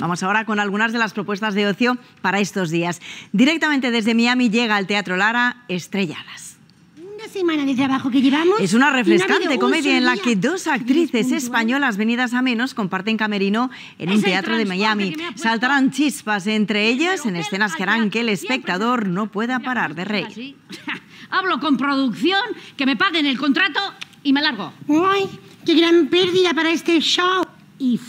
Vamos ahora con algunas de las propuestas de ocio para estos días. Directamente desde Miami llega al Teatro Lara Estrelladas semana de trabajo que llevamos. Es una refrescante comedia en la que dos actrices españolas venidas a menos comparten camerino en un teatro de Miami. Saltarán chispas entre ellas en escenas que harán que el espectador no pueda parar de reír. Hablo con producción, que me paguen el contrato y me largo. ¡Ay, qué gran pérdida para este show! Y